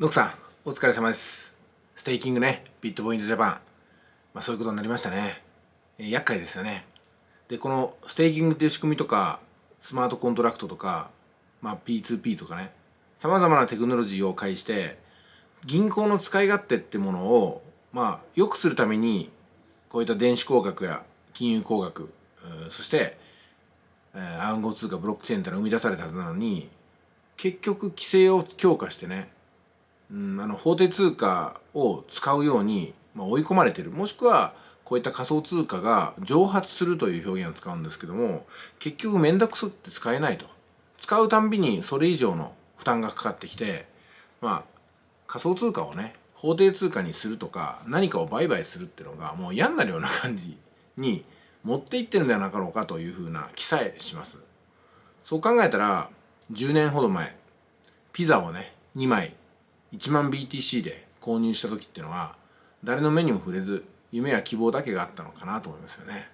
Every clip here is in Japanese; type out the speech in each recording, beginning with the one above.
ノクさん、お疲れ様です。ステーキングね、ビットポイントジャパン。まあそういうことになりましたね。え厄介ですよね。で、このステーキングっていう仕組みとか、スマートコントラクトとか、まあ P2P とかね、様々なテクノロジーを介して、銀行の使い勝手ってものを、まあ、良くするために、こういった電子工学や金融工学、そして、えー、暗号通貨ブロックチェーンってのは生み出されたはずなのに、結局規制を強化してね、うん、あの法定通貨を使うように、まあ、追い込まれてるもしくはこういった仮想通貨が蒸発するという表現を使うんですけども結局面倒くそって使えないと使うたんびにそれ以上の負担がかかってきてまあ仮想通貨をね法定通貨にするとか何かを売買するっていうのがもう嫌になるような感じに持っていってるんではなかろうかというふうな記載しますそう考えたら10年ほど前ピザをね2枚1万 BTC で購入した時っていうのは誰の目にも触れず夢や希望だけがあったのかなと思いますよね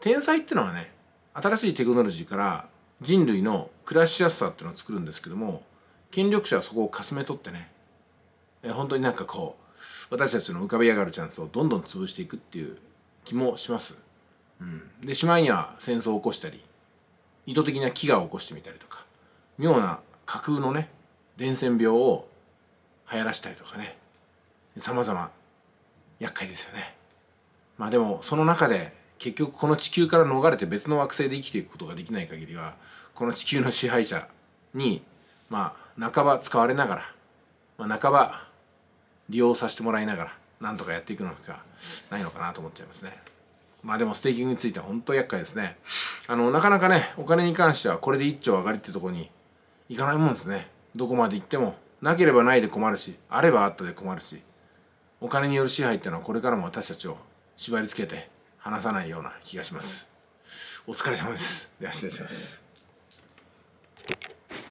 天才っていうのはね新しいテクノロジーから人類の暮らしやすさっていうのを作るんですけども権力者はそこをかすめ取ってねえ本当になんかこう私たちの浮かび上がるチャンスをどんどん潰していくっていう気もします、うん、でしまいには戦争を起こしたり意図的な飢餓を起こしてみたりとか妙な架空のね伝染病を流行らしたりとかね様々、厄介ですよねまあでもその中で結局この地球から逃れて別の惑星で生きていくことができない限りはこの地球の支配者にまあ半ば使われながら、まあ、半ば利用させてもらいながらなんとかやっていくのかないのかなと思っちゃいますねまあでもステーキングについては本当厄介ですねあのなかなかねお金に関してはこれで1兆上がりってとこにいかないもんですねどこまで行ってもなければないで困るしあればあったで困るしお金による支配ってのはこれからも私たちを縛りつけて離さないような気がしますお疲れ様ですでは失礼します